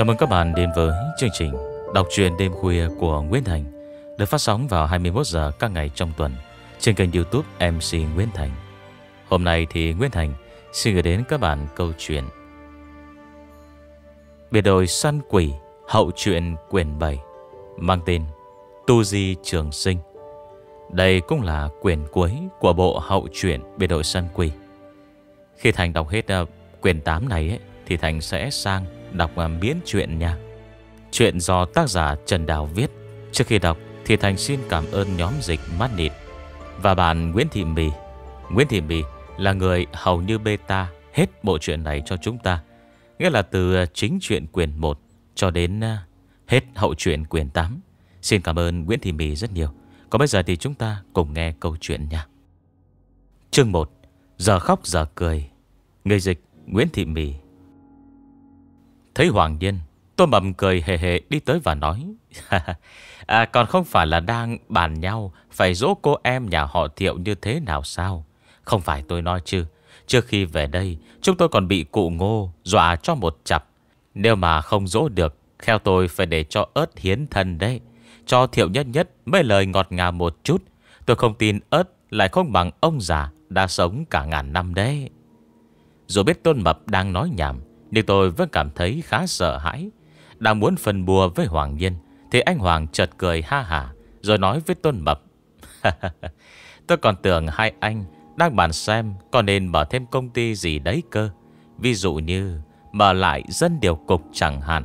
Chào mừng các bạn đến với chương trình Đọc truyện đêm khuya của Nguyễn Thành Được phát sóng vào 21 giờ các ngày trong tuần Trên kênh youtube MC Nguyễn Thành Hôm nay thì Nguyễn Thành xin gửi đến các bạn câu chuyện Biệt đội săn quỷ hậu truyện quyển 7 Mang tên Tu Di Trường Sinh Đây cũng là quyển cuối của bộ hậu truyện biệt đội săn quỷ Khi Thành đọc hết ờ, quyển 8 này ấy, thì Thành sẽ sang đọc biến à, chuyện nha. Chuyện do tác giả Trần Đào viết. Trước khi đọc thì Thành xin cảm ơn nhóm dịch Mát Nịt và bạn Nguyễn Thị Mì. Nguyễn Thị Mì là người hầu như beta hết bộ truyện này cho chúng ta. Nghĩa là từ à, chính truyện quyền 1 cho đến à, hết hậu truyện quyền 8. Xin cảm ơn Nguyễn Thị Mì rất nhiều. Còn bây giờ thì chúng ta cùng nghe câu chuyện nha. Chương 1 Giờ khóc giờ cười Người dịch Nguyễn Thị Mì Thấy Hoàng Nhiên Tôi mầm cười hề hề đi tới và nói à, Còn không phải là đang bàn nhau Phải dỗ cô em nhà họ thiệu như thế nào sao Không phải tôi nói chứ Trước khi về đây Chúng tôi còn bị cụ ngô Dọa cho một chặp Nếu mà không dỗ được kheo tôi phải để cho ớt hiến thân đấy Cho thiệu nhất nhất mấy lời ngọt ngào một chút Tôi không tin ớt lại không bằng ông già Đã sống cả ngàn năm đấy Rồi biết tôn mập đang nói nhảm nhưng tôi vẫn cảm thấy khá sợ hãi Đang muốn phần bùa với Hoàng Nhiên Thì anh Hoàng chợt cười ha hả Rồi nói với Tôn Mập Tôi còn tưởng hai anh Đang bàn xem có nên mở thêm công ty gì đấy cơ Ví dụ như Mở lại dân điều cục chẳng hạn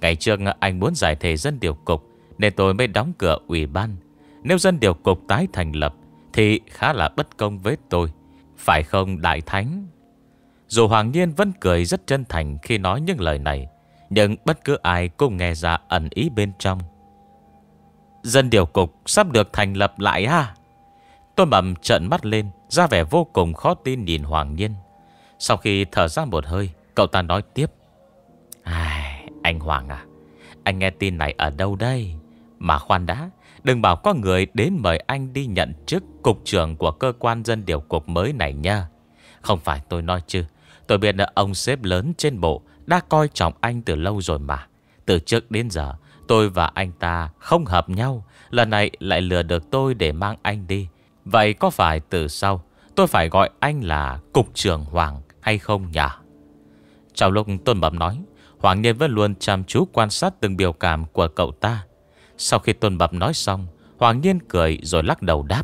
Ngày trước anh muốn giải thể dân điều cục Nên tôi mới đóng cửa ủy ban Nếu dân điều cục tái thành lập Thì khá là bất công với tôi Phải không Đại Thánh dù Hoàng Niên vẫn cười rất chân thành khi nói những lời này Nhưng bất cứ ai cũng nghe ra ẩn ý bên trong Dân điều cục sắp được thành lập lại ha Tôi mầm trợn mắt lên Ra vẻ vô cùng khó tin nhìn Hoàng Niên Sau khi thở ra một hơi Cậu ta nói tiếp Ai, Anh Hoàng à Anh nghe tin này ở đâu đây Mà khoan đã Đừng bảo có người đến mời anh đi nhận chức Cục trưởng của cơ quan dân điều cục mới này nha Không phải tôi nói chứ Tôi biết là ông sếp lớn trên bộ đã coi trọng anh từ lâu rồi mà. Từ trước đến giờ, tôi và anh ta không hợp nhau. Lần này lại lừa được tôi để mang anh đi. Vậy có phải từ sau tôi phải gọi anh là Cục trưởng Hoàng hay không nhỉ? Trong lúc Tôn bẩm nói, Hoàng Niên vẫn luôn chăm chú quan sát từng biểu cảm của cậu ta. Sau khi Tôn bẩm nói xong, Hoàng Niên cười rồi lắc đầu đáp.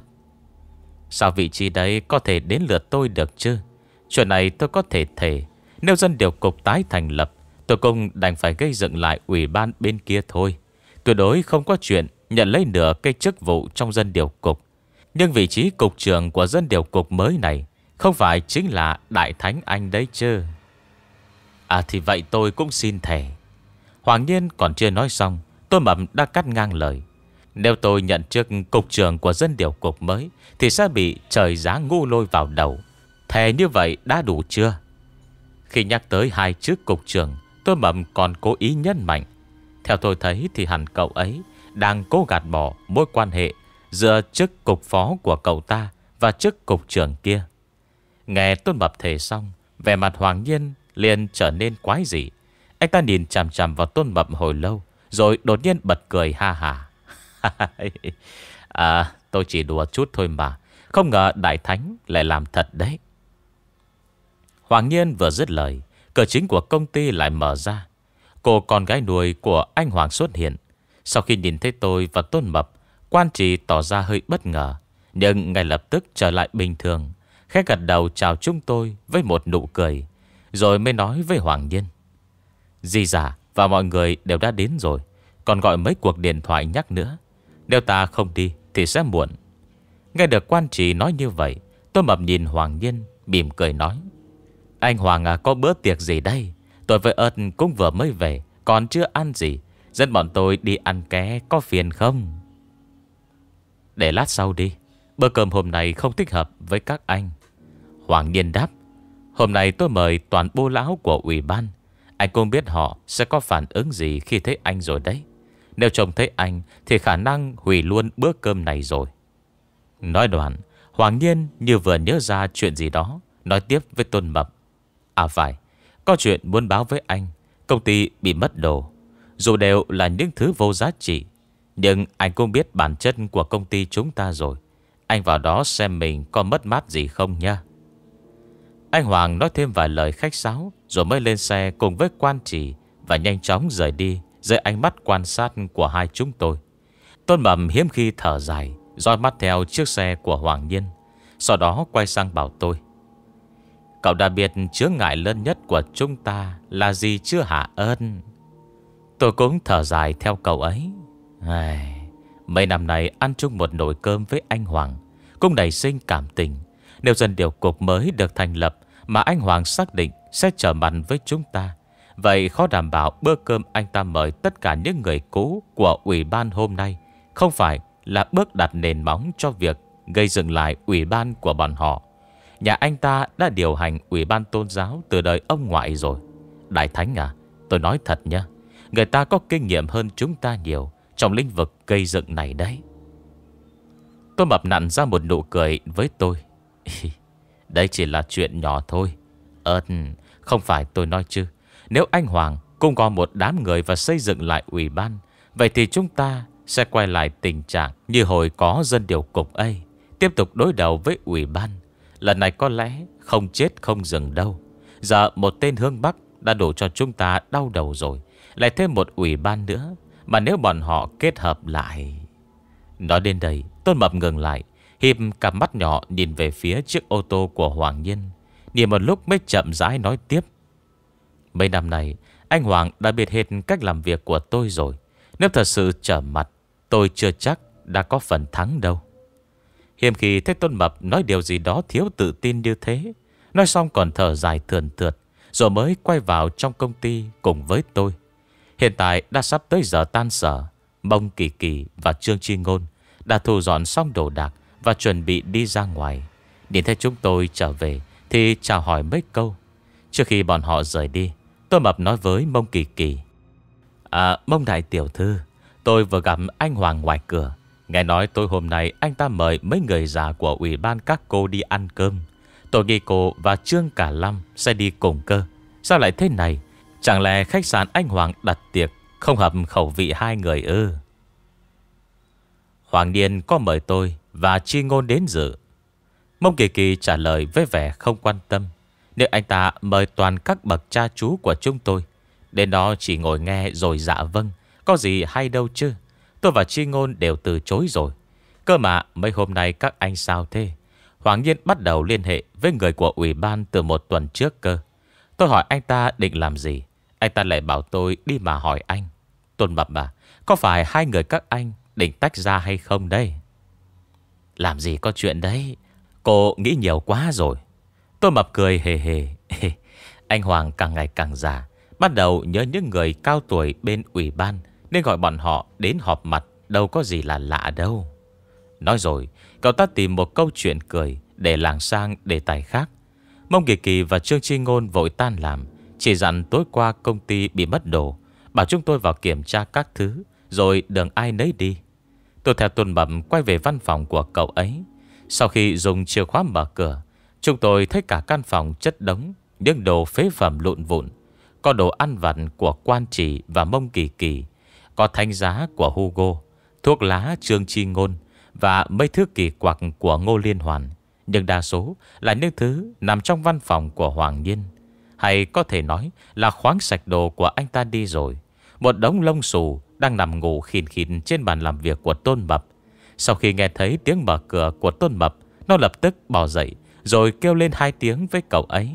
Sao vị trí đấy có thể đến lượt tôi được chứ? Chuyện này tôi có thể thề Nếu dân điều cục tái thành lập Tôi cũng đành phải gây dựng lại ủy ban bên kia thôi Tuyệt đối không có chuyện Nhận lấy nửa cây chức vụ trong dân điều cục Nhưng vị trí cục trưởng của dân điều cục mới này Không phải chính là Đại Thánh Anh đấy chứ À thì vậy tôi cũng xin thề Hoàng nhiên còn chưa nói xong Tôi mầm đã cắt ngang lời Nếu tôi nhận chức cục trưởng của dân điều cục mới Thì sẽ bị trời giá ngu lôi vào đầu Thề như vậy đã đủ chưa Khi nhắc tới hai chữ cục trưởng Tôi mầm còn cố ý nhấn mạnh Theo tôi thấy thì hẳn cậu ấy Đang cố gạt bỏ mối quan hệ Giữa chức cục phó của cậu ta Và chức cục trưởng kia Nghe Tôn Mập thề xong Vẻ mặt hoàng nhiên liền trở nên quái dị Anh ta nhìn chằm chằm vào Tôn Mập hồi lâu Rồi đột nhiên bật cười ha ha À tôi chỉ đùa chút thôi mà Không ngờ Đại Thánh lại làm thật đấy Hoàng Nhiên vừa dứt lời Cửa chính của công ty lại mở ra Cô con gái nuôi của anh Hoàng xuất hiện Sau khi nhìn thấy tôi và Tôn Mập Quan trì tỏ ra hơi bất ngờ Nhưng ngay lập tức trở lại bình thường Khẽ gật đầu chào chúng tôi Với một nụ cười Rồi mới nói với Hoàng Nhiên "Di giả và mọi người đều đã đến rồi Còn gọi mấy cuộc điện thoại nhắc nữa Nếu ta không đi thì sẽ muộn Nghe được quan trì nói như vậy Tôi mập nhìn Hoàng Nhiên Mỉm cười nói anh Hoàng à, có bữa tiệc gì đây Tôi với ớt cũng vừa mới về Còn chưa ăn gì Dân bọn tôi đi ăn ké có phiền không Để lát sau đi Bữa cơm hôm nay không thích hợp với các anh Hoàng nhiên đáp Hôm nay tôi mời toàn bô lão của ủy ban Anh cũng biết họ sẽ có phản ứng gì khi thấy anh rồi đấy Nếu chồng thấy anh Thì khả năng hủy luôn bữa cơm này rồi Nói đoạn Hoàng Nhiên như vừa nhớ ra chuyện gì đó Nói tiếp với Tôn Mập À phải Có chuyện muốn báo với anh Công ty bị mất đồ Dù đều là những thứ vô giá trị Nhưng anh cũng biết bản chất của công ty chúng ta rồi Anh vào đó xem mình có mất mát gì không nha Anh Hoàng nói thêm vài lời khách sáo Rồi mới lên xe cùng với quan chỉ Và nhanh chóng rời đi Dưới ánh mắt quan sát của hai chúng tôi Tôn Mầm hiếm khi thở dài dõi mắt theo chiếc xe của Hoàng Nhiên Sau đó quay sang bảo tôi Cậu đã biết chướng ngại lớn nhất của chúng ta Là gì chưa hạ ơn Tôi cũng thở dài theo cậu ấy Ai... Mấy năm nay ăn chung một nồi cơm với anh Hoàng Cũng đầy sinh cảm tình Nếu dân điều cục mới được thành lập Mà anh Hoàng xác định sẽ trở mặt với chúng ta Vậy khó đảm bảo bữa cơm anh ta mời tất cả những người cũ của ủy ban hôm nay Không phải là bước đặt nền móng cho việc gây dựng lại ủy ban của bọn họ Nhà anh ta đã điều hành Ủy ban tôn giáo từ đời ông ngoại rồi Đại Thánh à Tôi nói thật nha Người ta có kinh nghiệm hơn chúng ta nhiều Trong lĩnh vực cây dựng này đấy Tôi mập nặn ra một nụ cười với tôi Đây chỉ là chuyện nhỏ thôi Ơn Không phải tôi nói chứ Nếu anh Hoàng cũng có một đám người Và xây dựng lại ủy ban Vậy thì chúng ta sẽ quay lại tình trạng Như hồi có dân điều cục ấy Tiếp tục đối đầu với ủy ban Lần này có lẽ không chết không dừng đâu Giờ một tên hương Bắc Đã đổ cho chúng ta đau đầu rồi Lại thêm một ủy ban nữa Mà nếu bọn họ kết hợp lại Nói đến đây Tôn Mập ngừng lại Hiệp cặp mắt nhỏ nhìn về phía chiếc ô tô của Hoàng nhân, Nhìn một lúc mới chậm rãi nói tiếp Mấy năm này Anh Hoàng đã biết hết cách làm việc của tôi rồi Nếu thật sự trở mặt Tôi chưa chắc đã có phần thắng đâu Hiểm khi thấy Tôn Mập nói điều gì đó thiếu tự tin như thế Nói xong còn thở dài thườn thượt Rồi mới quay vào trong công ty cùng với tôi Hiện tại đã sắp tới giờ tan sở Mông Kỳ Kỳ và Trương Chi Ngôn Đã thu dọn xong đồ đạc Và chuẩn bị đi ra ngoài Nhìn thấy chúng tôi trở về Thì chào hỏi mấy câu Trước khi bọn họ rời đi tôn mập nói với Mông Kỳ Kỳ À Mông Đại Tiểu Thư Tôi vừa gặp anh Hoàng ngoài cửa Nghe nói tối hôm nay anh ta mời mấy người già của ủy ban các cô đi ăn cơm. Tôi nghĩ cô và Trương Cả Lâm sẽ đi cùng cơ. Sao lại thế này? Chẳng lẽ khách sạn anh Hoàng đặt tiệc không hợp khẩu vị hai người ư? Hoàng niên có mời tôi và Chi Ngôn đến dự. Mông Kỳ Kỳ trả lời với vẻ không quan tâm. Nếu anh ta mời toàn các bậc cha chú của chúng tôi, đến đó chỉ ngồi nghe rồi dạ vâng, có gì hay đâu chứ. Tôi và Chi Ngôn đều từ chối rồi Cơ mà mấy hôm nay các anh sao thế Hoàng Nhiên bắt đầu liên hệ Với người của ủy ban từ một tuần trước cơ Tôi hỏi anh ta định làm gì Anh ta lại bảo tôi đi mà hỏi anh Tôn bập bà Có phải hai người các anh định tách ra hay không đây Làm gì có chuyện đấy Cô nghĩ nhiều quá rồi tôi Mập cười hề hề Anh Hoàng càng ngày càng già Bắt đầu nhớ những người cao tuổi bên ủy ban nên gọi bọn họ đến họp mặt Đâu có gì là lạ đâu Nói rồi cậu ta tìm một câu chuyện cười Để làng sang đề tài khác Mông Kỳ Kỳ và Trương Tri Ngôn vội tan làm Chỉ dặn tối qua công ty bị mất đồ Bảo chúng tôi vào kiểm tra các thứ Rồi đừng ai nấy đi Tôi theo tuần bẩm quay về văn phòng của cậu ấy Sau khi dùng chìa khóa mở cửa Chúng tôi thấy cả căn phòng chất đống Những đồ phế phẩm lộn vụn Có đồ ăn vặt của quan trì và mông kỳ kỳ có thanh giá của Hugo Thuốc lá Trương Chi Ngôn Và mấy thứ kỳ quặc của Ngô Liên Hoàn Nhưng đa số là những thứ Nằm trong văn phòng của Hoàng Nhiên Hay có thể nói là khoáng sạch đồ của anh ta đi rồi Một đống lông xù Đang nằm ngủ khìn khìn trên bàn làm việc của Tôn Mập Sau khi nghe thấy tiếng mở cửa của Tôn Mập Nó lập tức bỏ dậy Rồi kêu lên hai tiếng với cậu ấy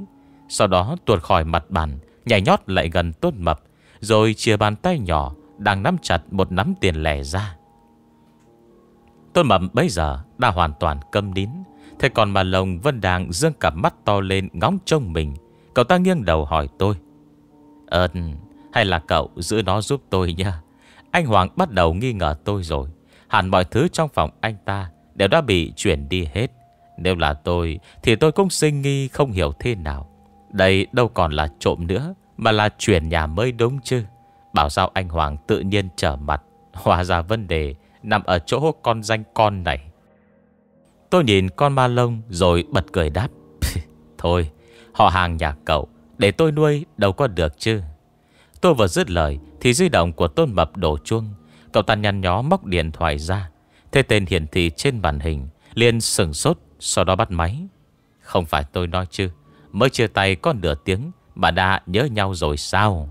Sau đó tuột khỏi mặt bàn Nhảy nhót lại gần Tôn Mập Rồi chia bàn tay nhỏ đang nắm chặt một nắm tiền lẻ ra. Tôn Mập bây giờ đã hoàn toàn câm nín. Thế còn mà lồng Vân Đàng dương cả mắt to lên ngóng trông mình. Cậu ta nghiêng đầu hỏi tôi. Ơn, hay là cậu giữ nó giúp tôi nha. Anh Hoàng bắt đầu nghi ngờ tôi rồi. Hẳn mọi thứ trong phòng anh ta đều đã bị chuyển đi hết. Nếu là tôi thì tôi cũng sinh nghi không hiểu thế nào. Đây đâu còn là trộm nữa mà là chuyển nhà mới đúng chứ. Bảo sao anh Hoàng tự nhiên trở mặt Hòa ra vấn đề Nằm ở chỗ con danh con này Tôi nhìn con ma lông Rồi bật cười đáp Thôi họ hàng nhà cậu Để tôi nuôi đâu có được chứ Tôi vừa dứt lời Thì di động của tôn mập đổ chuông Cậu ta nhăn nhó móc điện thoại ra Thế tên hiển thị trên màn hình liền sừng sốt Sau đó bắt máy Không phải tôi nói chứ Mới chia tay con nửa tiếng Mà đã nhớ nhau rồi sao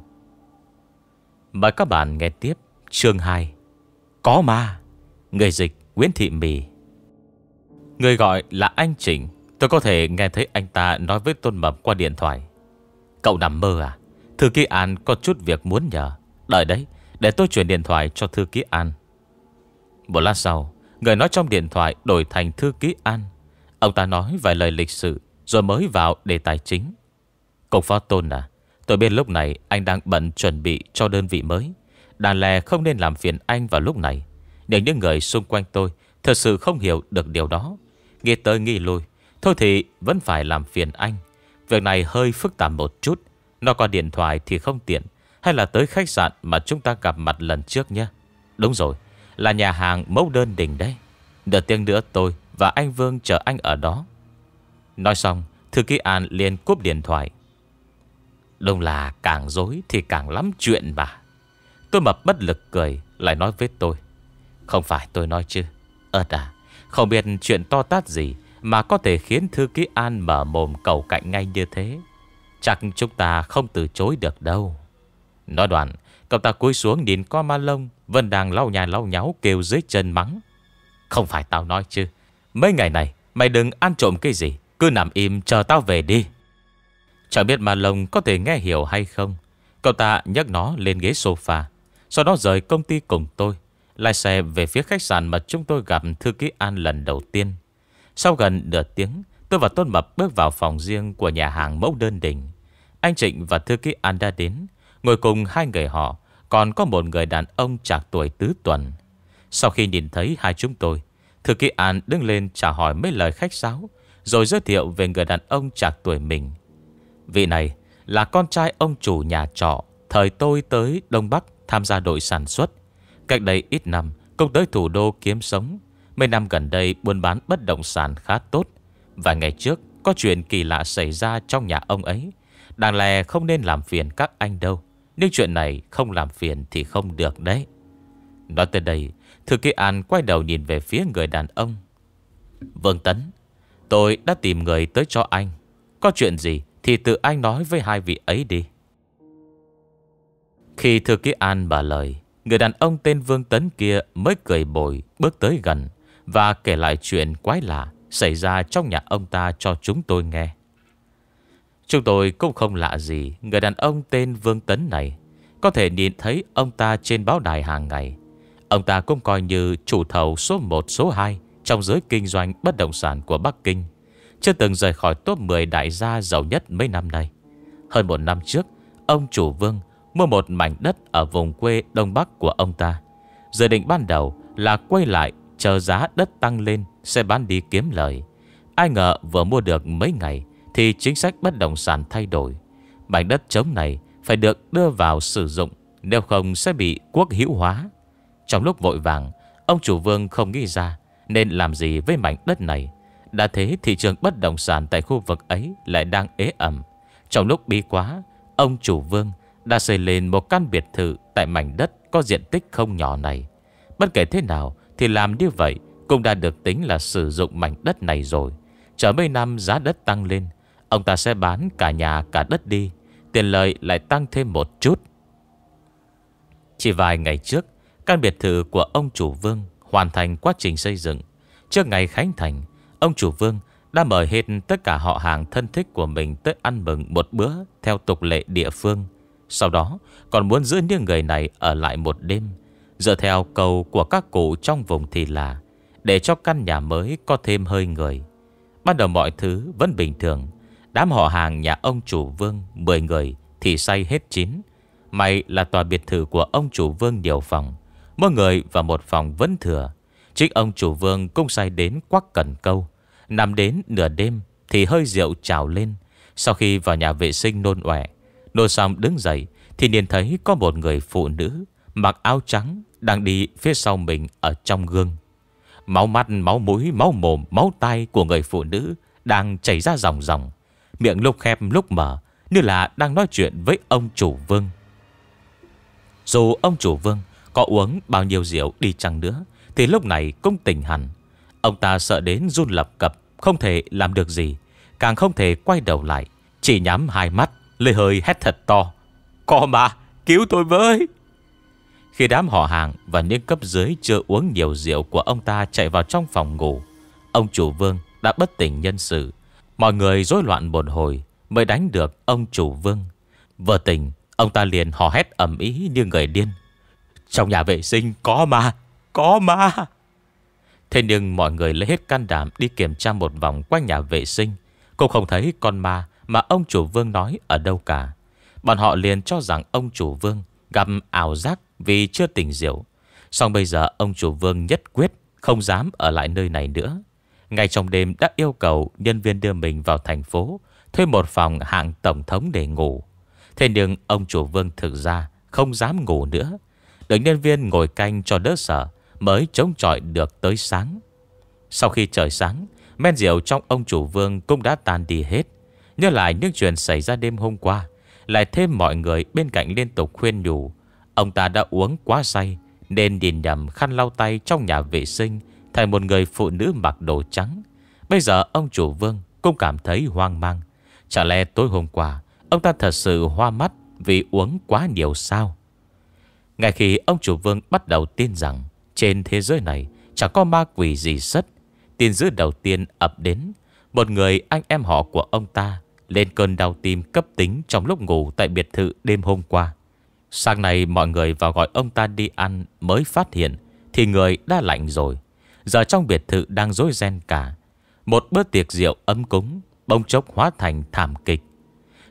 Mời các bạn nghe tiếp chương 2 Có ma Người dịch Nguyễn Thị Mì Người gọi là anh Trịnh Tôi có thể nghe thấy anh ta nói với Tôn Mập qua điện thoại Cậu nằm mơ à Thư ký An có chút việc muốn nhờ Đợi đấy Để tôi chuyển điện thoại cho thư ký An Một lát sau Người nói trong điện thoại đổi thành thư ký An Ông ta nói vài lời lịch sự Rồi mới vào đề tài chính Cục phó Tôn à Tôi biết lúc này anh đang bận chuẩn bị cho đơn vị mới Đàn lè không nên làm phiền anh vào lúc này Nhưng những người xung quanh tôi Thật sự không hiểu được điều đó Nghe tới nghi lui Thôi thì vẫn phải làm phiền anh Việc này hơi phức tạp một chút Nó có điện thoại thì không tiện Hay là tới khách sạn mà chúng ta gặp mặt lần trước nhé Đúng rồi Là nhà hàng mẫu đơn đỉnh đấy Đợt tiếng nữa tôi và anh Vương chờ anh ở đó Nói xong Thư ký An liền cúp điện thoại Đông là càng dối thì càng lắm chuyện mà Tôi mập bất lực cười Lại nói với tôi Không phải tôi nói chứ Ơt à Không biết chuyện to tát gì Mà có thể khiến thư ký An mở mồm cầu cạnh ngay như thế Chắc chúng ta không từ chối được đâu Nói đoạn Cậu ta cúi xuống nhìn con ma lông Vân đang lau nhà lau nháo kêu dưới chân mắng Không phải tao nói chứ Mấy ngày này mày đừng ăn trộm cái gì Cứ nằm im chờ tao về đi Chẳng biết Ma Long có thể nghe hiểu hay không Cậu ta nhắc nó lên ghế sofa Sau đó rời công ty cùng tôi Lái xe về phía khách sạn mà chúng tôi gặp thư ký An lần đầu tiên Sau gần nửa tiếng Tôi và Tôn Mập bước vào phòng riêng của nhà hàng mẫu đơn đỉnh Anh Trịnh và thư ký An đã đến Ngồi cùng hai người họ Còn có một người đàn ông trạc tuổi tứ tuần Sau khi nhìn thấy hai chúng tôi Thư ký An đứng lên trả hỏi mấy lời khách sáo Rồi giới thiệu về người đàn ông trạc tuổi mình Vị này là con trai ông chủ nhà trọ Thời tôi tới Đông Bắc tham gia đội sản xuất Cách đây ít năm Công tới thủ đô kiếm sống Mấy năm gần đây buôn bán bất động sản khá tốt Vài ngày trước Có chuyện kỳ lạ xảy ra trong nhà ông ấy Đáng lẽ không nên làm phiền các anh đâu Nhưng chuyện này không làm phiền Thì không được đấy Nói tới đây Thư ký An quay đầu nhìn về phía người đàn ông Vương Tấn Tôi đã tìm người tới cho anh Có chuyện gì thì tự anh nói với hai vị ấy đi Khi thư ký An bà lời Người đàn ông tên Vương Tấn kia mới cười bồi bước tới gần Và kể lại chuyện quái lạ xảy ra trong nhà ông ta cho chúng tôi nghe Chúng tôi cũng không lạ gì Người đàn ông tên Vương Tấn này Có thể nhìn thấy ông ta trên báo đài hàng ngày Ông ta cũng coi như chủ thầu số 1 số 2 Trong giới kinh doanh bất động sản của Bắc Kinh chưa từng rời khỏi top 10 đại gia giàu nhất mấy năm nay Hơn một năm trước Ông chủ vương mua một mảnh đất Ở vùng quê đông bắc của ông ta Dự định ban đầu là quay lại Chờ giá đất tăng lên Sẽ bán đi kiếm lời Ai ngờ vừa mua được mấy ngày Thì chính sách bất động sản thay đổi Mảnh đất trống này phải được đưa vào sử dụng Nếu không sẽ bị quốc hữu hóa Trong lúc vội vàng Ông chủ vương không nghĩ ra Nên làm gì với mảnh đất này đã thế thị trường bất động sản tại khu vực ấy lại đang ế ẩm. Trong lúc bi quá, ông chủ vương đã xây lên một căn biệt thự tại mảnh đất có diện tích không nhỏ này. Bất kể thế nào thì làm như vậy cũng đã được tính là sử dụng mảnh đất này rồi. Chờ mấy năm giá đất tăng lên, ông ta sẽ bán cả nhà cả đất đi. Tiền lợi lại tăng thêm một chút. Chỉ vài ngày trước, căn biệt thự của ông chủ vương hoàn thành quá trình xây dựng. Trước ngày khánh thành, Ông chủ vương đã mời hết tất cả họ hàng thân thích của mình tới ăn mừng một bữa theo tục lệ địa phương. Sau đó còn muốn giữ những người này ở lại một đêm. Dựa theo cầu của các cụ trong vùng thì là để cho căn nhà mới có thêm hơi người. Ban đầu mọi thứ vẫn bình thường. Đám họ hàng nhà ông chủ vương 10 người thì say hết chín. May là tòa biệt thự của ông chủ vương nhiều phòng. Mỗi người và một phòng vẫn thừa. Chính ông chủ vương cũng say đến quắc cần câu. Nằm đến nửa đêm Thì hơi rượu trào lên Sau khi vào nhà vệ sinh nôn ẻ Nôn xong đứng dậy Thì nhìn thấy có một người phụ nữ Mặc áo trắng Đang đi phía sau mình ở trong gương Máu mắt, máu mũi, máu mồm, máu tay của người phụ nữ Đang chảy ra dòng dòng Miệng lúc khép lúc mở Như là đang nói chuyện với ông chủ vương Dù ông chủ vương có uống bao nhiêu rượu đi chăng nữa Thì lúc này cũng tỉnh hẳn Ông ta sợ đến run lập cập Không thể làm được gì Càng không thể quay đầu lại Chỉ nhắm hai mắt Lê hơi hét thật to Có mà cứu tôi với Khi đám họ hàng và những cấp dưới Chưa uống nhiều rượu của ông ta chạy vào trong phòng ngủ Ông chủ vương đã bất tỉnh nhân sự Mọi người rối loạn bồn hồi Mới đánh được ông chủ vương Vừa tỉnh Ông ta liền hò hét ẩm ý như người điên Trong nhà vệ sinh có mà Có mà Thế nhưng mọi người lấy hết can đảm đi kiểm tra một vòng quanh nhà vệ sinh. Cũng không thấy con ma mà ông chủ vương nói ở đâu cả. Bọn họ liền cho rằng ông chủ vương gặp ảo giác vì chưa tỉnh rượu. Xong bây giờ ông chủ vương nhất quyết không dám ở lại nơi này nữa. Ngay trong đêm đã yêu cầu nhân viên đưa mình vào thành phố thuê một phòng hạng tổng thống để ngủ. Thế nhưng ông chủ vương thực ra không dám ngủ nữa. Đợi nhân viên ngồi canh cho đỡ sợ mới chống chọi được tới sáng. Sau khi trời sáng, men rượu trong ông chủ vương cũng đã tan đi hết. Nhớ lại những chuyện xảy ra đêm hôm qua, lại thêm mọi người bên cạnh liên tục khuyên nhủ. Ông ta đã uống quá say, nên nhìn nhầm khăn lau tay trong nhà vệ sinh thành một người phụ nữ mặc đồ trắng. Bây giờ ông chủ vương cũng cảm thấy hoang mang. Chả lẽ tối hôm qua, ông ta thật sự hoa mắt vì uống quá nhiều sao? Ngay khi ông chủ vương bắt đầu tin rằng trên thế giới này chẳng có ma quỷ gì sất. Tin dữ đầu tiên ập đến. Một người anh em họ của ông ta lên cơn đau tim cấp tính trong lúc ngủ tại biệt thự đêm hôm qua. Sáng nay mọi người vào gọi ông ta đi ăn mới phát hiện thì người đã lạnh rồi. Giờ trong biệt thự đang rối ren cả. Một bữa tiệc rượu ấm cúng bông chốc hóa thành thảm kịch.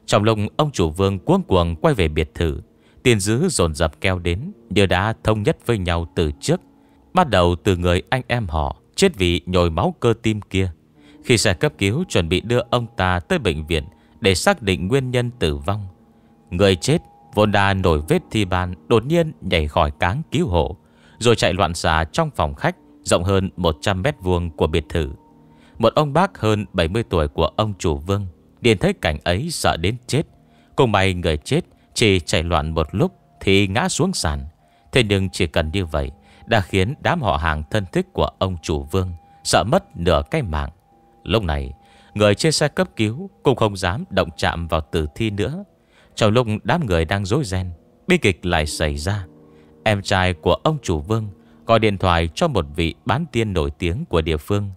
Trong lúc ông chủ vương cuống cuồng quay về biệt thự Tiền dứ dồn dập keo đến Như đã thông nhất với nhau từ trước Bắt đầu từ người anh em họ Chết vì nhồi máu cơ tim kia Khi xe cấp cứu chuẩn bị đưa ông ta tới bệnh viện Để xác định nguyên nhân tử vong Người chết vốn đã nổi vết thi bàn Đột nhiên nhảy khỏi cáng cứu hộ Rồi chạy loạn xà trong phòng khách Rộng hơn 100 mét vuông của biệt thự Một ông bác hơn 70 tuổi của ông chủ vương Điền thấy cảnh ấy sợ đến chết Cùng may người chết Chỉ chạy loạn một lúc Thì ngã xuống sàn Thế nhưng chỉ cần như vậy đã khiến đám họ hàng thân thích của ông chủ vương sợ mất nửa cái mạng. Lúc này, người trên xe cấp cứu cũng không dám động chạm vào tử thi nữa. Trong lúc đám người đang rối ren, bi kịch lại xảy ra. Em trai của ông chủ vương gọi điện thoại cho một vị bán tiên nổi tiếng của địa phương.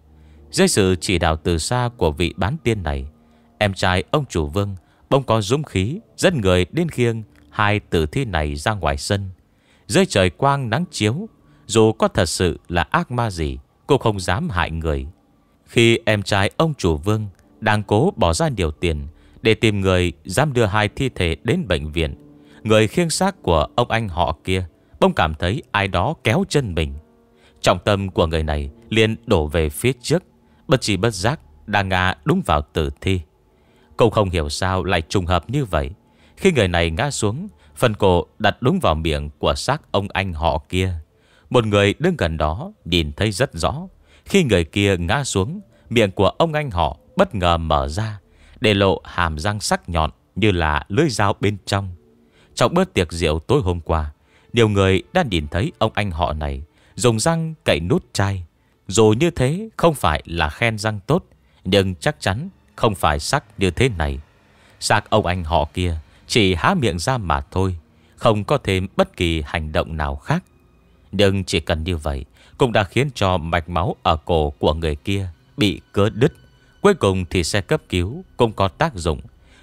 Dưới sự chỉ đạo từ xa của vị bán tiên này, em trai ông chủ vương bông có dũng khí dẫn người điên khiêng hai tử thi này ra ngoài sân. Dưới trời quang nắng chiếu dù có thật sự là ác ma gì Cô không dám hại người Khi em trai ông chủ vương Đang cố bỏ ra nhiều tiền Để tìm người dám đưa hai thi thể đến bệnh viện Người khiêng xác của ông anh họ kia Bông cảm thấy ai đó kéo chân mình Trọng tâm của người này liền đổ về phía trước Bất chỉ bất giác Đang ngã đúng vào tử thi Cậu không hiểu sao lại trùng hợp như vậy Khi người này ngã xuống Phần cổ đặt đúng vào miệng của xác ông anh họ kia một người đứng gần đó nhìn thấy rất rõ. Khi người kia ngã xuống, miệng của ông anh họ bất ngờ mở ra, để lộ hàm răng sắc nhọn như là lưỡi dao bên trong. Trong bữa tiệc rượu tối hôm qua, nhiều người đã nhìn thấy ông anh họ này dùng răng cậy nút chai. Dù như thế không phải là khen răng tốt, nhưng chắc chắn không phải sắc như thế này. Xác ông anh họ kia chỉ há miệng ra mà thôi, không có thêm bất kỳ hành động nào khác. Nhưng chỉ cần như vậy Cũng đã khiến cho mạch máu ở cổ của người kia Bị cớ đứt Cuối cùng thì xe cấp cứu cũng có tác dụng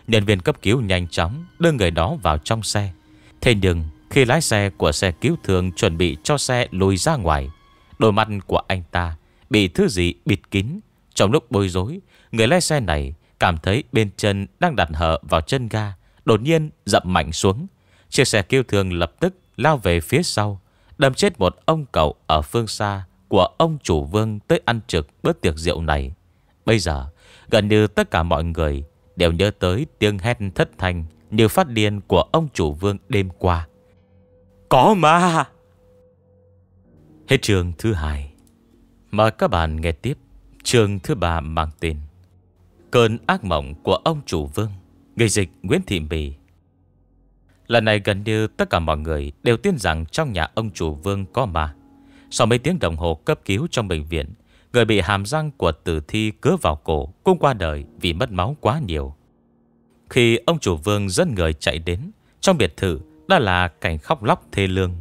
Nhân viên cấp cứu nhanh chóng Đưa người đó vào trong xe Thế nhưng khi lái xe của xe cứu thương Chuẩn bị cho xe lùi ra ngoài Đôi mắt của anh ta Bị thứ gì bịt kín Trong lúc bối rối Người lái xe này cảm thấy bên chân Đang đặt hở vào chân ga Đột nhiên dậm mạnh xuống Chiếc xe cứu thương lập tức lao về phía sau Đâm chết một ông cậu ở phương xa Của ông chủ vương tới ăn trực bữa tiệc rượu này Bây giờ Gần như tất cả mọi người Đều nhớ tới tiếng hét thất thanh Như phát điên của ông chủ vương đêm qua Có ma Hết trường thứ hai Mời các bạn nghe tiếp Trường thứ ba mang tên Cơn ác mộng của ông chủ vương Người dịch Nguyễn Thị Mì Lần này gần như tất cả mọi người đều tin rằng trong nhà ông chủ vương có ma. Sau mấy tiếng đồng hồ cấp cứu trong bệnh viện, người bị hàm răng của tử thi cứa vào cổ cũng qua đời vì mất máu quá nhiều. Khi ông chủ vương dẫn người chạy đến, trong biệt thự đã là cảnh khóc lóc thê lương.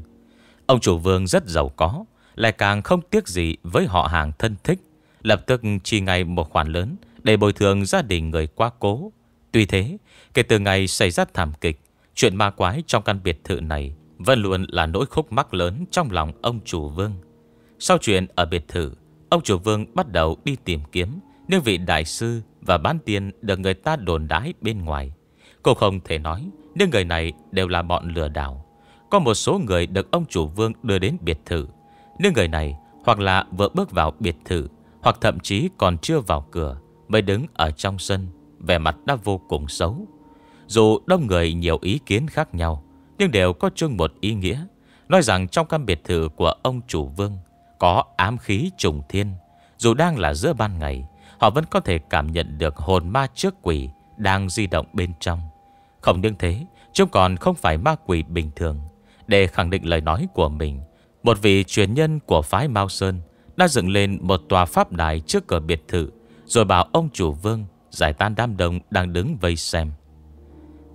Ông chủ vương rất giàu có, lại càng không tiếc gì với họ hàng thân thích, lập tức chi ngay một khoản lớn để bồi thường gia đình người quá cố. Tuy thế, kể từ ngày xảy ra thảm kịch, Chuyện ma quái trong căn biệt thự này vẫn luôn là nỗi khúc mắc lớn trong lòng ông chủ vương. Sau chuyện ở biệt thự, ông chủ vương bắt đầu đi tìm kiếm những vị đại sư và bán tiền được người ta đồn đái bên ngoài. Cô không thể nói những người này đều là bọn lừa đảo. Có một số người được ông chủ vương đưa đến biệt thự. Những người này hoặc là vừa bước vào biệt thự hoặc thậm chí còn chưa vào cửa mới đứng ở trong sân, vẻ mặt đã vô cùng xấu. Dù đông người nhiều ý kiến khác nhau Nhưng đều có chung một ý nghĩa Nói rằng trong căn biệt thự của ông chủ vương Có ám khí trùng thiên Dù đang là giữa ban ngày Họ vẫn có thể cảm nhận được hồn ma trước quỷ Đang di động bên trong Không những thế Chúng còn không phải ma quỷ bình thường Để khẳng định lời nói của mình Một vị truyền nhân của phái Mao Sơn Đã dựng lên một tòa pháp đài trước cửa biệt thự Rồi bảo ông chủ vương Giải tan đám đông đang đứng vây xem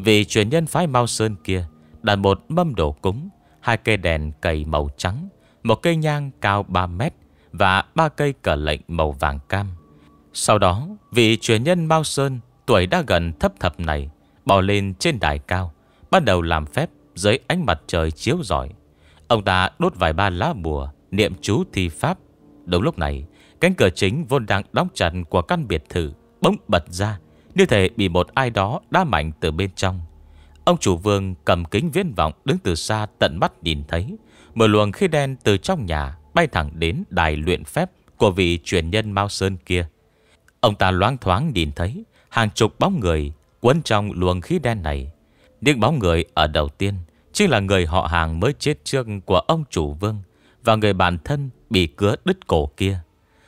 vì truyền nhân phái Mao Sơn kia Đặt một mâm đổ cúng Hai cây đèn cầy màu trắng Một cây nhang cao 3 mét Và ba cây cờ lệnh màu vàng cam Sau đó Vị truyền nhân Mao Sơn Tuổi đã gần thấp thập này Bỏ lên trên đài cao Bắt đầu làm phép dưới ánh mặt trời chiếu rọi Ông ta đốt vài ba lá bùa Niệm chú thi pháp Đúng lúc này Cánh cửa chính vốn đang đóng chặt của căn biệt thự Bỗng bật ra như thể bị một ai đó đá mạnh từ bên trong Ông chủ vương cầm kính viên vọng Đứng từ xa tận mắt nhìn thấy Một luồng khí đen từ trong nhà Bay thẳng đến đài luyện phép Của vị truyền nhân Mao Sơn kia Ông ta loáng thoáng nhìn thấy Hàng chục bóng người Quấn trong luồng khí đen này Những bóng người ở đầu tiên Chính là người họ hàng mới chết trước của ông chủ vương Và người bản thân bị cứa đứt cổ kia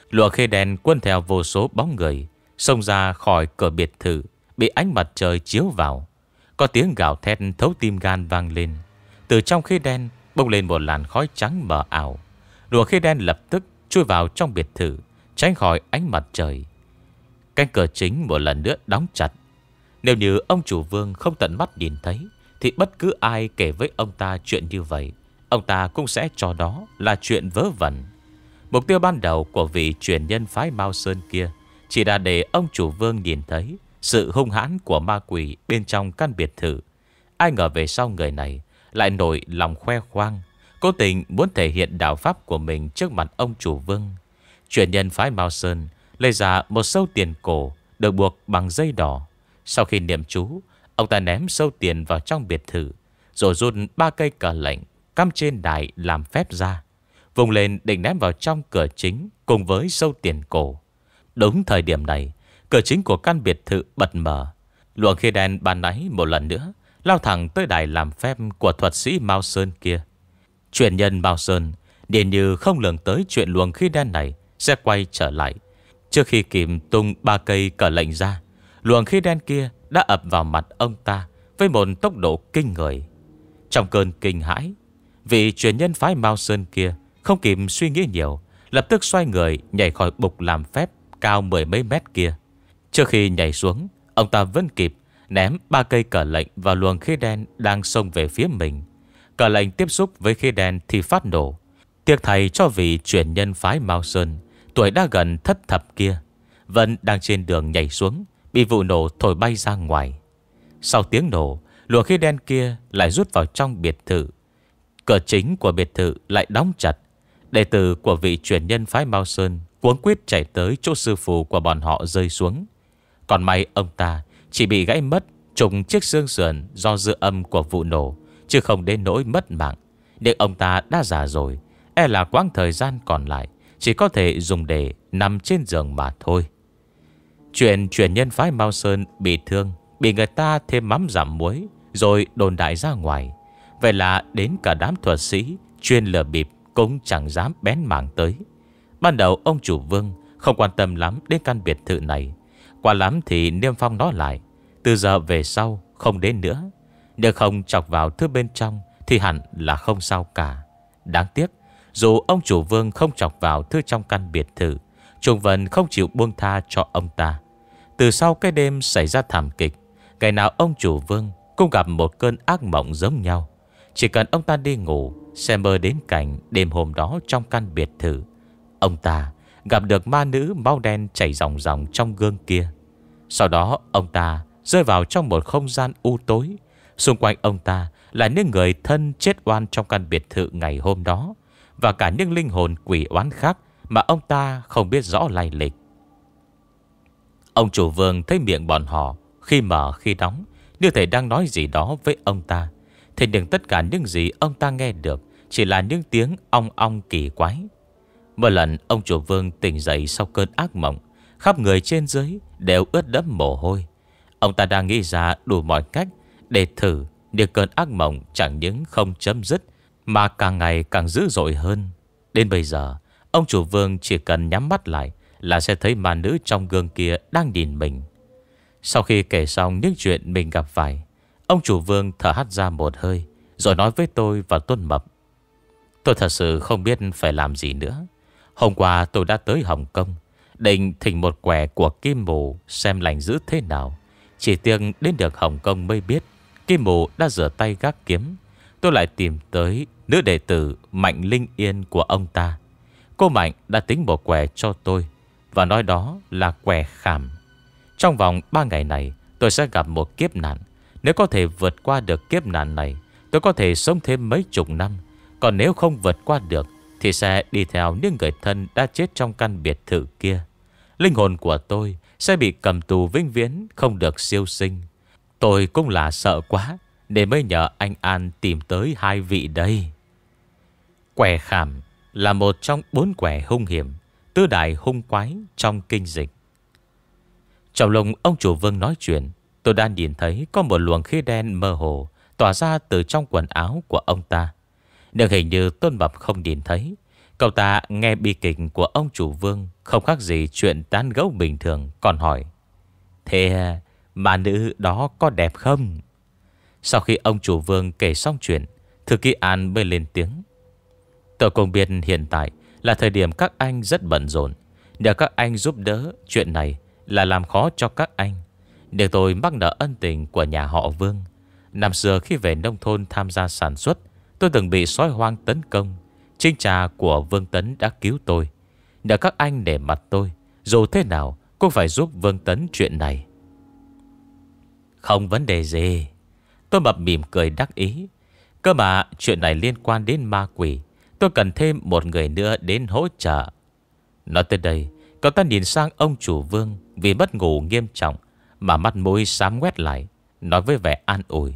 luồng khí đen quân theo vô số bóng người Xông ra khỏi cửa biệt thự Bị ánh mặt trời chiếu vào Có tiếng gào thét thấu tim gan vang lên Từ trong khí đen Bông lên một làn khói trắng mờ ảo Lùa khí đen lập tức chui vào trong biệt thự Tránh khỏi ánh mặt trời Cánh cửa chính một lần nữa đóng chặt Nếu như ông chủ vương không tận mắt nhìn thấy Thì bất cứ ai kể với ông ta chuyện như vậy Ông ta cũng sẽ cho đó là chuyện vớ vẩn Mục tiêu ban đầu của vị truyền nhân phái Mao Sơn kia chỉ là để ông chủ vương nhìn thấy Sự hung hãn của ma quỷ bên trong căn biệt thự Ai ngờ về sau người này Lại nổi lòng khoe khoang Cố tình muốn thể hiện đạo pháp của mình Trước mặt ông chủ vương Chuyển nhân phái Mao Sơn Lấy ra một sâu tiền cổ Được buộc bằng dây đỏ Sau khi niệm chú Ông ta ném sâu tiền vào trong biệt thự Rồi run ba cây cờ lệnh Căm trên đài làm phép ra Vùng lên định ném vào trong cửa chính Cùng với sâu tiền cổ Đúng thời điểm này Cửa chính của căn biệt thự bật mở Luồng khí đen ban nãy một lần nữa Lao thẳng tới đài làm phép của thuật sĩ Mao Sơn kia Chuyện nhân Mao Sơn Điền như không lường tới chuyện luồng khí đen này Sẽ quay trở lại Trước khi kìm tung ba cây cờ lệnh ra Luồng khí đen kia đã ập vào mặt ông ta Với một tốc độ kinh người Trong cơn kinh hãi Vị truyền nhân phái Mao Sơn kia Không kịp suy nghĩ nhiều Lập tức xoay người nhảy khỏi bục làm phép cao mười mấy mét kia. Trước khi nhảy xuống, ông ta vẫn kịp ném ba cây cờ lệnh vào luồng khí đen đang xông về phía mình. Cờ lệnh tiếp xúc với khí đen thì phát nổ. Tiếc thầy cho vị truyền nhân phái Mao Sơn, tuổi đã gần thất thập kia, vẫn đang trên đường nhảy xuống, bị vụ nổ thổi bay ra ngoài. Sau tiếng nổ, luồng khí đen kia lại rút vào trong biệt thự. Cửa chính của biệt thự lại đóng chặt. Đệ tử của vị truyền nhân phái Mao Sơn Cuốn quyết chảy tới chỗ sư phụ của bọn họ rơi xuống Còn may ông ta Chỉ bị gãy mất trùng chiếc xương sườn Do dư âm của vụ nổ Chứ không đến nỗi mất mạng Điện ông ta đã già rồi E là quãng thời gian còn lại Chỉ có thể dùng để nằm trên giường mà thôi Chuyện truyền nhân phái Mao Sơn bị thương Bị người ta thêm mắm giảm muối Rồi đồn đại ra ngoài Vậy là đến cả đám thuật sĩ Chuyên lừa bịp cũng chẳng dám bén mảng tới Ban đầu ông chủ Vương không quan tâm lắm đến căn biệt thự này. Qua lắm thì niêm phong nó lại. Từ giờ về sau không đến nữa. Nếu không chọc vào thứ bên trong thì hẳn là không sao cả. Đáng tiếc, dù ông chủ Vương không chọc vào thứ trong căn biệt thự, Trung vẫn không chịu buông tha cho ông ta. Từ sau cái đêm xảy ra thảm kịch, ngày nào ông chủ Vương cũng gặp một cơn ác mộng giống nhau. Chỉ cần ông ta đi ngủ, sẽ mơ đến cảnh đêm hôm đó trong căn biệt thự. Ông ta gặp được ma nữ mau đen chảy ròng ròng trong gương kia. Sau đó ông ta rơi vào trong một không gian u tối. Xung quanh ông ta là những người thân chết oan trong căn biệt thự ngày hôm đó. Và cả những linh hồn quỷ oán khác mà ông ta không biết rõ lai lịch. Ông chủ vườn thấy miệng bọn họ khi mở khi đóng như thể đang nói gì đó với ông ta. Thế nhưng tất cả những gì ông ta nghe được chỉ là những tiếng ong ong kỳ quái. Một lần ông chủ vương tỉnh dậy sau cơn ác mộng Khắp người trên dưới đều ướt đẫm mồ hôi Ông ta đang nghĩ ra đủ mọi cách Để thử Nhưng cơn ác mộng chẳng những không chấm dứt Mà càng ngày càng dữ dội hơn Đến bây giờ Ông chủ vương chỉ cần nhắm mắt lại Là sẽ thấy mà nữ trong gương kia đang nhìn mình Sau khi kể xong những chuyện mình gặp phải Ông chủ vương thở hắt ra một hơi Rồi nói với tôi và Tuân Mập Tôi thật sự không biết phải làm gì nữa Hôm qua tôi đã tới Hồng Kông Định thỉnh một quẻ của Kim Mù Xem lành dữ thế nào Chỉ tiếc đến được Hồng Kông mới biết Kim Mù đã rửa tay gác kiếm Tôi lại tìm tới nữ đệ tử Mạnh Linh Yên của ông ta Cô Mạnh đã tính một quẻ cho tôi Và nói đó là quẻ khảm Trong vòng 3 ngày này Tôi sẽ gặp một kiếp nạn Nếu có thể vượt qua được kiếp nạn này Tôi có thể sống thêm mấy chục năm Còn nếu không vượt qua được thì sẽ đi theo những người thân đã chết trong căn biệt thự kia Linh hồn của tôi sẽ bị cầm tù vĩnh viễn Không được siêu sinh Tôi cũng là sợ quá Để mới nhờ anh An tìm tới hai vị đây Quẻ khảm là một trong bốn quẻ hung hiểm Tư đại hung quái trong kinh dịch Trong lòng ông chủ vương nói chuyện Tôi đã nhìn thấy có một luồng khí đen mơ hồ Tỏa ra từ trong quần áo của ông ta nhưng hình như Tôn bập không nhìn thấy Cậu ta nghe bi kịch của ông chủ vương Không khác gì chuyện tán gấu bình thường Còn hỏi Thế mà nữ đó có đẹp không? Sau khi ông chủ vương kể xong chuyện Thư ký An mới lên tiếng Tôi cũng biết hiện tại Là thời điểm các anh rất bận rộn để các anh giúp đỡ chuyện này Là làm khó cho các anh Để tôi mắc nợ ân tình của nhà họ vương Năm xưa khi về nông thôn tham gia sản xuất Tôi từng bị sói hoang tấn công Trinh trà của Vương Tấn đã cứu tôi Nhờ các anh để mặt tôi Dù thế nào cũng phải giúp Vương Tấn chuyện này Không vấn đề gì Tôi mập mỉm cười đắc ý Cơ mà chuyện này liên quan đến ma quỷ Tôi cần thêm một người nữa đến hỗ trợ Nói tới đây Cậu ta nhìn sang ông chủ vương Vì mất ngủ nghiêm trọng Mà mắt mũi xám quét lại Nói với vẻ an ủi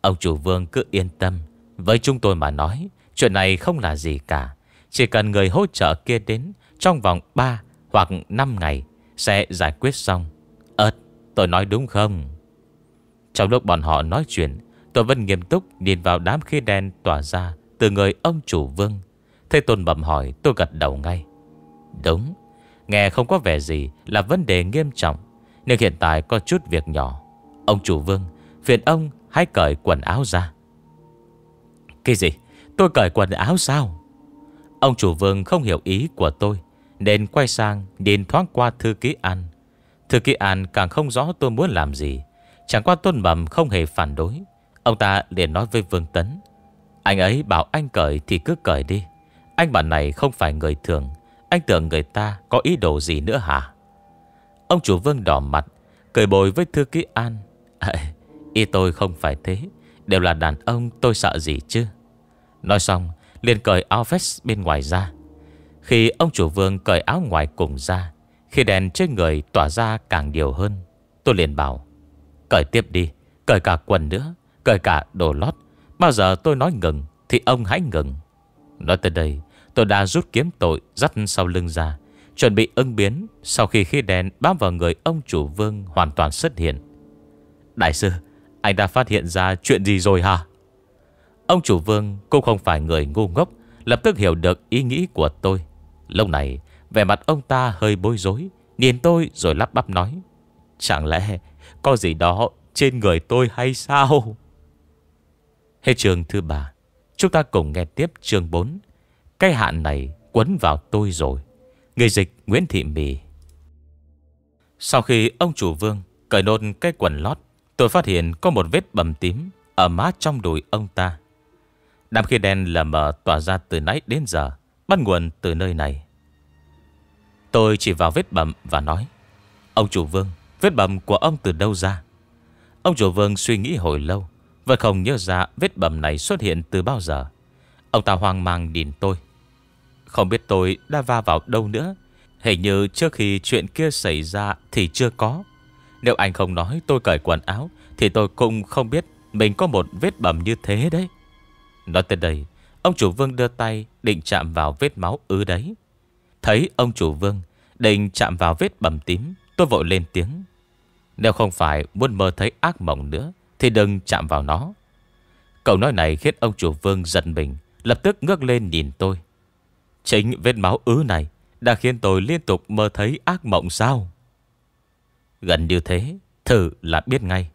Ông chủ vương cứ yên tâm với chúng tôi mà nói Chuyện này không là gì cả Chỉ cần người hỗ trợ kia đến Trong vòng 3 hoặc 5 ngày Sẽ giải quyết xong Ơt tôi nói đúng không Trong lúc bọn họ nói chuyện Tôi vẫn nghiêm túc nhìn vào đám khí đen tỏa ra Từ người ông chủ vương Thế tôn bẩm hỏi tôi gật đầu ngay Đúng Nghe không có vẻ gì là vấn đề nghiêm trọng Nhưng hiện tại có chút việc nhỏ Ông chủ vương Phiền ông hãy cởi quần áo ra cái gì? Tôi cởi quần áo sao? Ông chủ vương không hiểu ý của tôi Nên quay sang điền thoáng qua thư ký An Thư ký An càng không rõ tôi muốn làm gì Chẳng qua tôn mầm không hề phản đối Ông ta liền nói với Vương Tấn Anh ấy bảo anh cởi thì cứ cởi đi Anh bạn này không phải người thường Anh tưởng người ta có ý đồ gì nữa hả Ông chủ Vương đỏ mặt Cười bồi với thư ký An à, Ý tôi không phải thế Đều là đàn ông tôi sợ gì chứ Nói xong liền cởi áo vest bên ngoài ra Khi ông chủ vương cởi áo ngoài cùng ra Khi đèn trên người tỏa ra càng nhiều hơn Tôi liền bảo Cởi tiếp đi Cởi cả quần nữa Cởi cả đồ lót Bao giờ tôi nói ngừng Thì ông hãy ngừng Nói tới đây Tôi đã rút kiếm tội Dắt sau lưng ra Chuẩn bị ưng biến Sau khi khi đèn bám vào người ông chủ vương Hoàn toàn xuất hiện Đại sư anh đã phát hiện ra chuyện gì rồi hả Ông chủ vương cũng không phải người ngu ngốc Lập tức hiểu được ý nghĩ của tôi Lúc này Vẻ mặt ông ta hơi bối rối Nhìn tôi rồi lắp bắp nói Chẳng lẽ có gì đó trên người tôi hay sao Hết trường thứ ba Chúng ta cùng nghe tiếp chương 4 Cái hạn này quấn vào tôi rồi Người dịch Nguyễn Thị Mì Sau khi ông chủ vương cởi nôn cái quần lót Tôi phát hiện có một vết bầm tím Ở má trong đùi ông ta Đám khí đen lờ mờ tỏa ra từ nãy đến giờ Bắt nguồn từ nơi này Tôi chỉ vào vết bầm và nói Ông chủ vương Vết bầm của ông từ đâu ra Ông chủ vương suy nghĩ hồi lâu và không nhớ ra vết bầm này xuất hiện từ bao giờ Ông ta hoang mang nhìn tôi Không biết tôi đã va vào đâu nữa Hình như trước khi chuyện kia xảy ra Thì chưa có nếu anh không nói tôi cởi quần áo Thì tôi cũng không biết Mình có một vết bầm như thế đấy Nói tới đây Ông chủ vương đưa tay định chạm vào vết máu ứ đấy Thấy ông chủ vương Định chạm vào vết bầm tím Tôi vội lên tiếng Nếu không phải muốn mơ thấy ác mộng nữa Thì đừng chạm vào nó cậu nói này khiến ông chủ vương giận mình Lập tức ngước lên nhìn tôi Chính vết máu ứ này Đã khiến tôi liên tục mơ thấy ác mộng sao Gần như thế Thử là biết ngay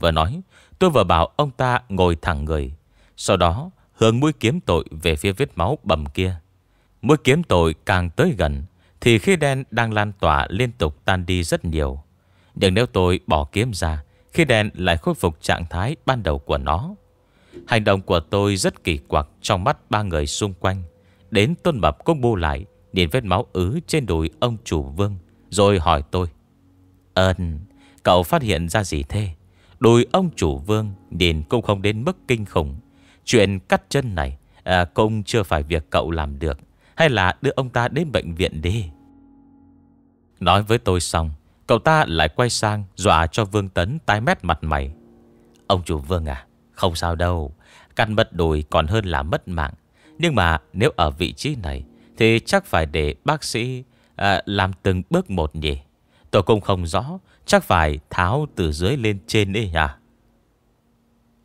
Vừa nói tôi vừa bảo ông ta ngồi thẳng người Sau đó hướng mũi kiếm tội Về phía vết máu bầm kia Mũi kiếm tội càng tới gần Thì khí đen đang lan tỏa liên tục tan đi rất nhiều Nhưng nếu tôi bỏ kiếm ra Khí đen lại khôi phục trạng thái ban đầu của nó Hành động của tôi rất kỳ quặc Trong mắt ba người xung quanh Đến tôn bập cũng bu lại Nhìn vết máu ứ trên đùi ông chủ vương Rồi hỏi tôi ơn Cậu phát hiện ra gì thế Đùi ông chủ vương Nhìn cũng không đến mức kinh khủng Chuyện cắt chân này à, Cũng chưa phải việc cậu làm được Hay là đưa ông ta đến bệnh viện đi Nói với tôi xong Cậu ta lại quay sang Dọa cho Vương Tấn tái mét mặt mày Ông chủ Vương à Không sao đâu Căn mất đùi còn hơn là mất mạng Nhưng mà nếu ở vị trí này Thì chắc phải để bác sĩ à, Làm từng bước một nhỉ Tôi cũng không rõ Chắc phải tháo từ dưới lên trên ấy à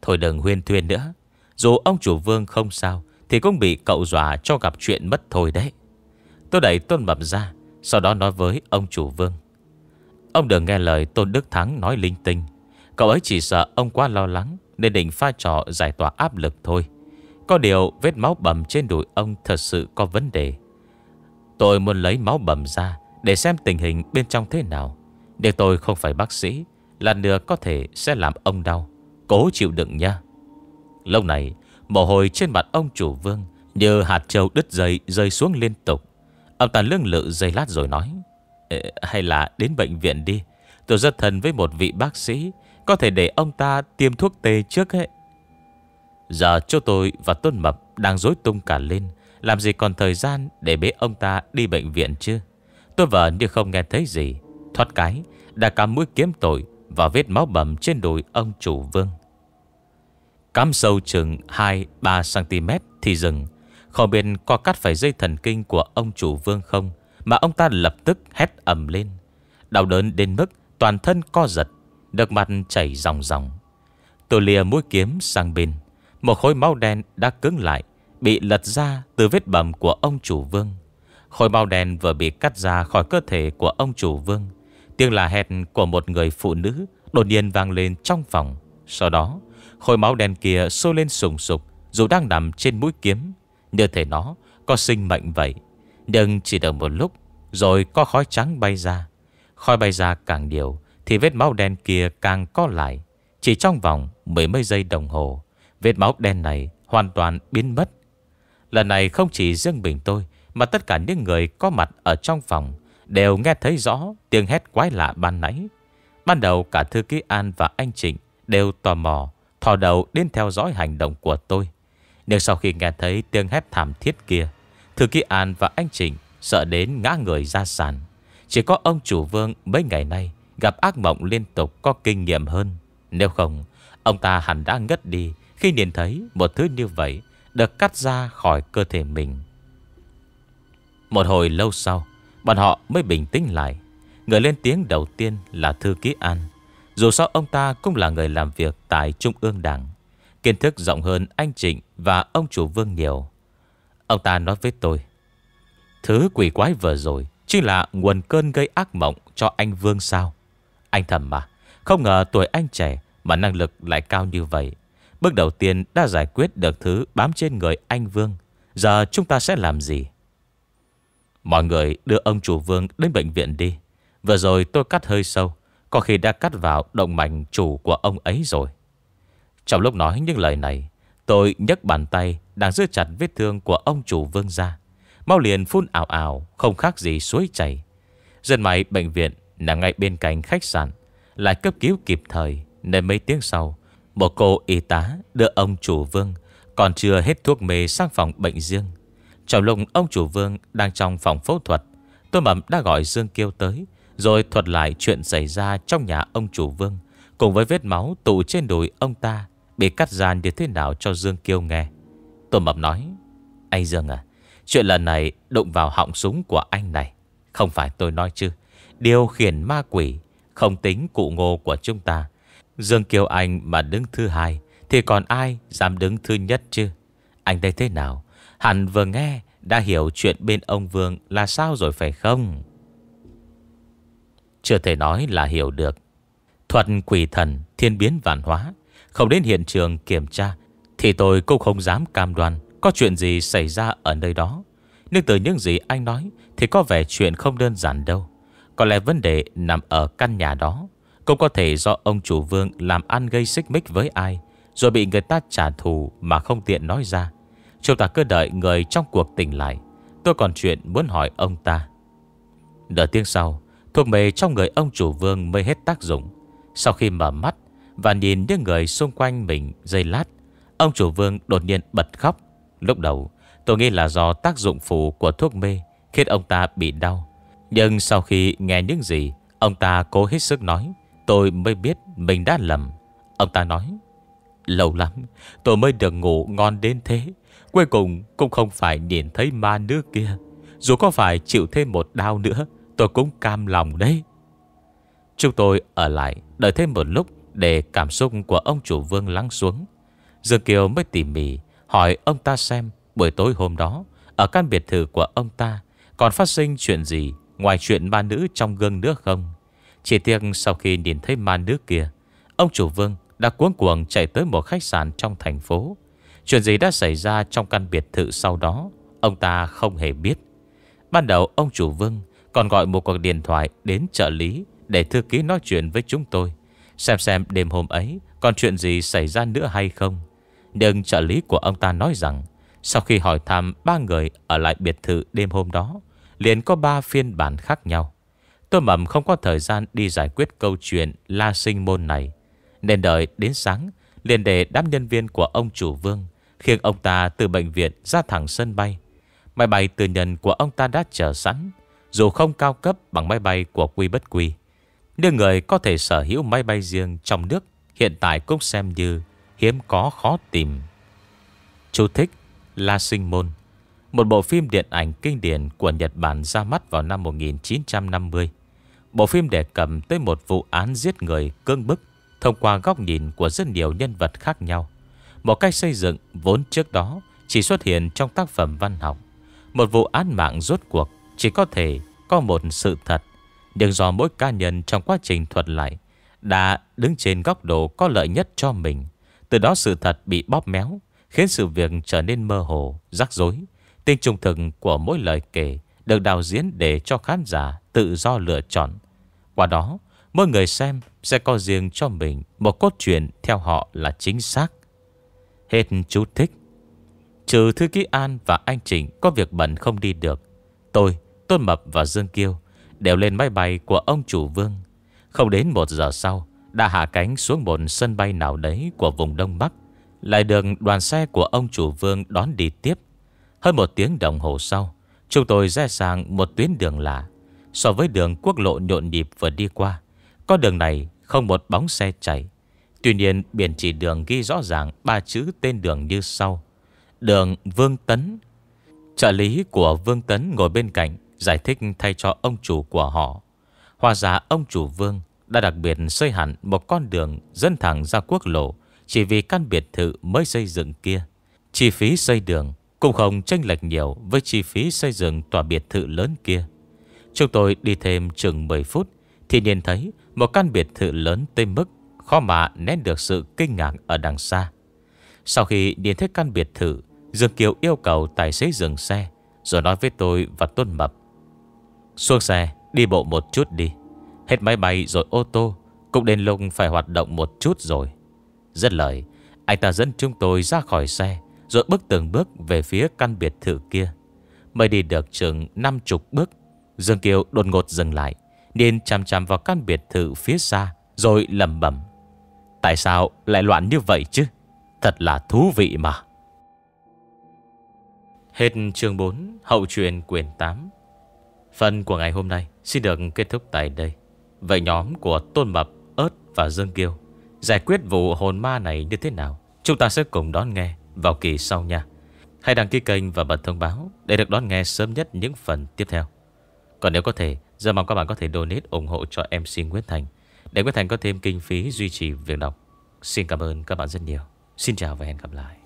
Thôi đừng huyên thuyên nữa Dù ông chủ vương không sao Thì cũng bị cậu dọa cho gặp chuyện mất thôi đấy Tôi đẩy Tôn Mập ra Sau đó nói với ông chủ vương Ông đừng nghe lời Tôn Đức Thắng nói linh tinh Cậu ấy chỉ sợ ông quá lo lắng Nên định pha trò giải tỏa áp lực thôi Có điều vết máu bầm trên đùi ông Thật sự có vấn đề Tôi muốn lấy máu bầm ra để xem tình hình bên trong thế nào Nhưng tôi không phải bác sĩ Lần nữa có thể sẽ làm ông đau Cố chịu đựng nha Lâu này mồ hôi trên mặt ông chủ vương Như hạt trâu đứt dây rơi xuống liên tục Ông ta lưng lự dây lát rồi nói Hay là đến bệnh viện đi Tôi rất thân với một vị bác sĩ Có thể để ông ta tiêm thuốc tê trước ấy Giờ chỗ tôi và Tôn Mập đang rối tung cả lên Làm gì còn thời gian để bế ông ta đi bệnh viện chưa? Tôi vợ như không nghe thấy gì Thoát cái Đã cắm mũi kiếm tội Và vết máu bầm trên đùi ông chủ vương Cắm sâu chừng 2-3cm thì dừng Không biết có cắt phải dây thần kinh của ông chủ vương không Mà ông ta lập tức hét ầm lên Đau đớn đến mức toàn thân co giật Được mặt chảy ròng ròng Tôi lìa mũi kiếm sang bên Một khối máu đen đã cứng lại Bị lật ra từ vết bầm của ông chủ vương Khối bao đen vừa bị cắt ra khỏi cơ thể của ông chủ vương Tiếng là hét của một người phụ nữ Đột nhiên vang lên trong phòng Sau đó Khối máu đen kia sôi lên sùng sục Dù đang nằm trên mũi kiếm Như thể nó có sinh mệnh vậy Nhưng chỉ được một lúc Rồi có khói trắng bay ra Khói bay ra càng nhiều Thì vết máu đen kia càng có lại Chỉ trong vòng mười mấy giây đồng hồ Vết máu đen này hoàn toàn biến mất Lần này không chỉ riêng mình tôi mà tất cả những người có mặt ở trong phòng Đều nghe thấy rõ tiếng hét quái lạ ban nãy Ban đầu cả Thư Ký An và anh Trịnh Đều tò mò Thò đầu đến theo dõi hành động của tôi Nhưng sau khi nghe thấy tiếng hét thảm thiết kia Thư Ký An và anh Trịnh Sợ đến ngã người ra sàn Chỉ có ông chủ vương mấy ngày nay Gặp ác mộng liên tục có kinh nghiệm hơn Nếu không Ông ta hẳn đã ngất đi Khi nhìn thấy một thứ như vậy Được cắt ra khỏi cơ thể mình một hồi lâu sau Bọn họ mới bình tĩnh lại Người lên tiếng đầu tiên là Thư Ký An Dù sao ông ta cũng là người làm việc Tại Trung ương Đảng Kiến thức rộng hơn anh Trịnh Và ông chủ Vương nhiều Ông ta nói với tôi Thứ quỷ quái vừa rồi Chính là nguồn cơn gây ác mộng cho anh Vương sao Anh thầm mà Không ngờ tuổi anh trẻ Mà năng lực lại cao như vậy Bước đầu tiên đã giải quyết được thứ bám trên người anh Vương Giờ chúng ta sẽ làm gì Mọi người đưa ông chủ vương đến bệnh viện đi Vừa rồi tôi cắt hơi sâu Có khi đã cắt vào động mạch chủ của ông ấy rồi Trong lúc nói những lời này Tôi nhấc bàn tay Đang giữ chặt vết thương của ông chủ vương ra Mau liền phun ảo ảo Không khác gì suối chảy Dân máy bệnh viện nằm ngay bên cạnh khách sạn Lại cấp cứu kịp thời Nên mấy tiếng sau Một cô y tá đưa ông chủ vương Còn chưa hết thuốc mê sang phòng bệnh riêng trong lúc ông chủ vương đang trong phòng phẫu thuật Tôn Mậm đã gọi Dương Kiêu tới Rồi thuật lại chuyện xảy ra trong nhà ông chủ vương Cùng với vết máu tụ trên đùi ông ta Bị cắt gian như thế nào cho Dương Kiêu nghe Tôn Mậm nói Anh Dương à Chuyện lần này đụng vào họng súng của anh này Không phải tôi nói chứ Điều khiển ma quỷ Không tính cụ ngô của chúng ta Dương Kiêu Anh mà đứng thứ hai Thì còn ai dám đứng thứ nhất chứ Anh đây thế nào Hẳn vừa nghe đã hiểu chuyện bên ông Vương là sao rồi phải không? Chưa thể nói là hiểu được. Thuật quỷ thần thiên biến vạn hóa. Không đến hiện trường kiểm tra thì tôi cũng không dám cam đoan có chuyện gì xảy ra ở nơi đó. Nhưng từ những gì anh nói thì có vẻ chuyện không đơn giản đâu. Có lẽ vấn đề nằm ở căn nhà đó. Cũng có thể do ông chủ vương làm ăn gây xích mích với ai Rồi bị người ta trả thù mà không tiện nói ra Chúng ta cứ đợi người trong cuộc tỉnh lại Tôi còn chuyện muốn hỏi ông ta Đợi tiếng sau Thuốc mê trong người ông chủ vương mới hết tác dụng Sau khi mở mắt Và nhìn những người xung quanh mình dây lát Ông chủ vương đột nhiên bật khóc Lúc đầu tôi nghĩ là do tác dụng phụ của thuốc mê Khiến ông ta bị đau Nhưng sau khi nghe những gì Ông ta cố hết sức nói Tôi mới biết mình đã lầm Ông ta nói Lâu lắm tôi mới được ngủ ngon đến thế Cuối cùng cũng không phải nhìn thấy ma nữ kia Dù có phải chịu thêm một đau nữa Tôi cũng cam lòng đấy Chúng tôi ở lại Đợi thêm một lúc Để cảm xúc của ông chủ vương lắng xuống Dương Kiều mới tỉ mỉ Hỏi ông ta xem Buổi tối hôm đó Ở căn biệt thự của ông ta Còn phát sinh chuyện gì Ngoài chuyện ma nữ trong gương nữa không Chỉ tiếc sau khi nhìn thấy ma nữ kia Ông chủ vương đã cuốn cuồng chạy tới một khách sạn trong thành phố Chuyện gì đã xảy ra trong căn biệt thự sau đó Ông ta không hề biết Ban đầu ông chủ Vương Còn gọi một cuộc điện thoại đến trợ lý Để thư ký nói chuyện với chúng tôi Xem xem đêm hôm ấy Còn chuyện gì xảy ra nữa hay không Nhưng trợ lý của ông ta nói rằng Sau khi hỏi thăm ba người Ở lại biệt thự đêm hôm đó Liền có ba phiên bản khác nhau Tôi mầm không có thời gian đi giải quyết câu chuyện La sinh môn này Nên đợi đến sáng liền để đám nhân viên của ông chủ vương Khiến ông ta từ bệnh viện ra thẳng sân bay Máy bay tư nhân của ông ta đã chờ sẵn Dù không cao cấp bằng máy bay của Quy Bất Quy Nhưng người có thể sở hữu máy bay riêng trong nước Hiện tại cũng xem như hiếm có khó tìm Chú thích La Sinh Môn Một bộ phim điện ảnh kinh điển của Nhật Bản ra mắt vào năm 1950 Bộ phim đề cập tới một vụ án giết người cương bức Thông qua góc nhìn của rất nhiều nhân vật khác nhau một cách xây dựng vốn trước đó chỉ xuất hiện trong tác phẩm văn học. Một vụ án mạng rốt cuộc chỉ có thể có một sự thật. Nhưng do mỗi cá nhân trong quá trình thuật lại đã đứng trên góc độ có lợi nhất cho mình. Từ đó sự thật bị bóp méo, khiến sự việc trở nên mơ hồ, rắc rối. Tinh trung thực của mỗi lời kể được đào diễn để cho khán giả tự do lựa chọn. Qua đó, mỗi người xem sẽ có riêng cho mình một cốt truyện theo họ là chính xác. Hết chú thích Trừ Thư Ký An và anh Trình Có việc bận không đi được Tôi, Tôn Mập và Dương Kiêu Đều lên máy bay của ông chủ vương Không đến một giờ sau Đã hạ cánh xuống một sân bay nào đấy Của vùng Đông Bắc Lại được đoàn xe của ông chủ vương đón đi tiếp Hơn một tiếng đồng hồ sau Chúng tôi ra sang một tuyến đường lạ So với đường quốc lộ nhộn nhịp vừa đi qua Con đường này không một bóng xe chạy Tuy nhiên biển chỉ đường ghi rõ ràng ba chữ tên đường như sau. Đường Vương Tấn. Trợ lý của Vương Tấn ngồi bên cạnh giải thích thay cho ông chủ của họ. Hòa giả ông chủ Vương đã đặc biệt xây hẳn một con đường dân thẳng ra quốc lộ chỉ vì căn biệt thự mới xây dựng kia. Chi phí xây đường cũng không chênh lệch nhiều với chi phí xây dựng tòa biệt thự lớn kia. Chúng tôi đi thêm chừng 10 phút thì nhìn thấy một căn biệt thự lớn tên mức Khó mà nén được sự kinh ngạc ở đằng xa Sau khi đi thấy căn biệt thự Dương Kiều yêu cầu tài xế dừng xe Rồi nói với tôi và Tuân Mập Xuống xe đi bộ một chút đi Hết máy bay rồi ô tô Cũng đến lông phải hoạt động một chút rồi Rất lời Anh ta dẫn chúng tôi ra khỏi xe Rồi bước từng bước về phía căn biệt thự kia Mới đi được chừng năm chục bước Dương Kiều đột ngột dừng lại Nên chằm chằm vào căn biệt thự phía xa Rồi lầm bẩm Tại sao lại loạn như vậy chứ Thật là thú vị mà Hết chương 4 Hậu truyền quyền 8 Phần của ngày hôm nay Xin được kết thúc tại đây Vậy nhóm của Tôn Mập, ớt và Dương Kiêu Giải quyết vụ hồn ma này như thế nào Chúng ta sẽ cùng đón nghe Vào kỳ sau nha Hãy đăng ký kênh và bật thông báo Để được đón nghe sớm nhất những phần tiếp theo Còn nếu có thể Giờ mong các bạn có thể donate ủng hộ cho MC Nguyễn Thành để Quyết Thành có thêm kinh phí duy trì việc đọc Xin cảm ơn các bạn rất nhiều Xin chào và hẹn gặp lại